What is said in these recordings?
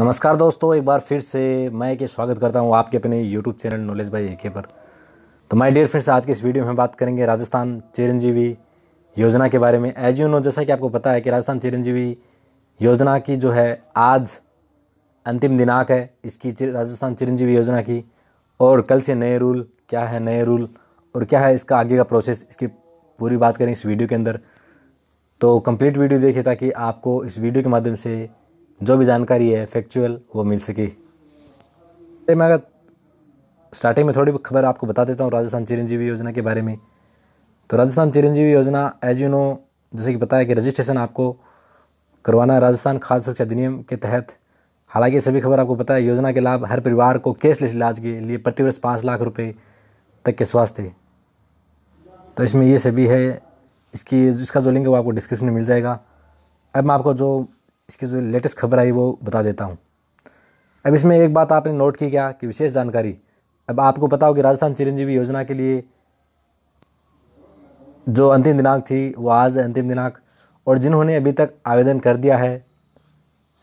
नमस्कार दोस्तों एक बार फिर से मैं के स्वागत करता हूँ आपके अपने YouTube channel knowledge by AK पर तो माय डियर फ्रेंड्स आज के इस वीडियो में बात करेंगे राजस्थान चिरंजीवी योजना के बारे में एज यू नो जैसा कि आपको पता है कि राजस्थान चिरंजीवी योजना की जो है आज अंतिम दिनांक है इसकी चिर, राजस्थान चिरंजीवी योजना की और कल से नए रूल क्या है नए रूल और क्या है इसका आगे का प्रोसेस इसकी पूरी बात करें इस वीडियो के अंदर तो कंप्लीट वीडियो देखिए ताकि आपको इस वीडियो के माध्यम से जो भी जानकारी है फैक्चुअल वो मिल सके तो मैं अगर स्टार्टिंग में थोड़ी खबर आपको बता देता हूँ राजस्थान चिरंजीवी योजना के बारे में तो राजस्थान चिरंजीवी योजना एज यू नो जैसे कि पता है कि रजिस्ट्रेशन आपको करवाना है राजस्थान खाद्य सुरक्षा अधिनियम के तहत हालांकि सभी खबर आपको पता है योजना के लाभ हर परिवार को कैशलेस इलाज के लिए प्रतिवर्ष पाँच लाख रुपये तक के स्वास्थ्य तो इसमें ये सभी है इसकी इसका जो लिंक है वो आपको डिस्क्रिप्शन में मिल जाएगा अब मैं आपको जो इसकी जो लेटेस्ट खबर आई वो बता देता हूँ अब इसमें एक बात आपने नोट की क्या कि विशेष जानकारी अब आपको पता हो कि राजस्थान चिरंजीवी योजना के लिए जो अंतिम दिनांक थी वो आज है अंतिम दिनांक और जिन्होंने अभी तक आवेदन कर दिया है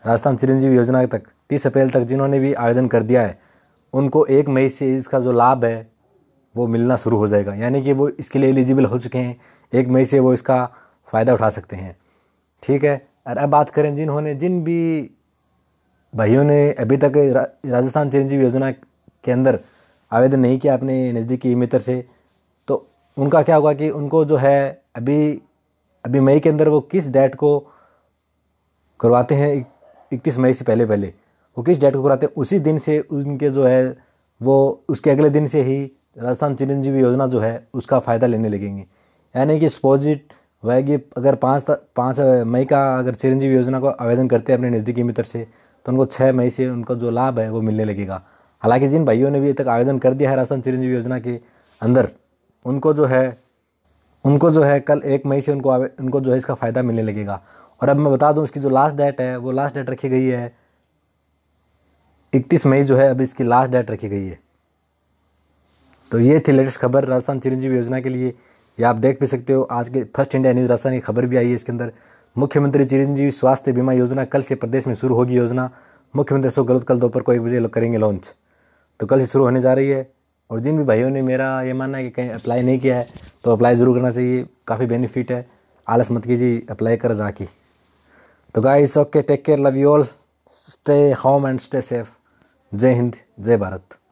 राजस्थान चिरंजीवी योजना तक तीस अप्रैल तक जिन्होंने भी आवेदन कर दिया है उनको एक मई से इसका जो लाभ है वो मिलना शुरू हो जाएगा यानी कि वो इसके लिए एलिजिबल हो चुके हैं एक मई से वो इसका फ़ायदा उठा सकते हैं ठीक है और अब बात करें जिन्होंने जिन भी भाइयों ने अभी तक राजस्थान चिरंजीवी योजना के अंदर आवेदन नहीं किया अपने नज़दीकी मित्र से तो उनका क्या होगा कि उनको जो है अभी अभी मई के अंदर वो किस डेट को करवाते हैं इक्कीस मई से पहले पहले वो किस डेट को कराते हैं उसी दिन से उनके जो है वो उसके अगले दिन से ही राजस्थान चिरंजीवी योजना जो है उसका फ़ायदा लेने लगेंगे यानी कि स्पोजिट वह कि अगर पाँच पाँच मई का अगर चिरंजीवी योजना को आवेदन करते हैं अपने नज़दीकी मित्र से तो उनको छः मई से उनका जो लाभ है वो मिलने लगेगा हालांकि जिन भाइयों ने भी तक आवेदन कर दिया है राशन चिरंजीवी योजना के अंदर उनको जो है उनको जो है कल एक मई से उनको उनको जो है इसका फ़ायदा मिलने लगेगा और अब मैं बता दूं इसकी जो लास्ट डेट है वो लास्ट डेट रखी गई है इकतीस मई जो है अब इसकी लास्ट डेट रखी गई है तो ये थी लेटेस्ट खबर राजस्थान चिरंजीवी योजना के लिए या आप देख भी सकते हो आज के फर्स्ट इंडिया न्यूज़ राजस्थान की खबर भी आई है इसके अंदर मुख्यमंत्री चिरंजीव स्वास्थ्य बीमा योजना कल से प्रदेश में शुरू होगी योजना मुख्यमंत्री अशोक गहलोत कल दोपहर को एक बजे करेंगे लॉन्च तो कल से शुरू होने जा रही है और जिन भी भाइयों ने मेरा ये मानना है कि कहीं अप्लाई नहीं किया है तो अप्लाई ज़रूर करना चाहिए काफ़ी बेनिफिट है आलस मत कीजिए अप्लाई कर जा की तो guys okay take care love you all stay home and stay safe Jai Hind जय भारत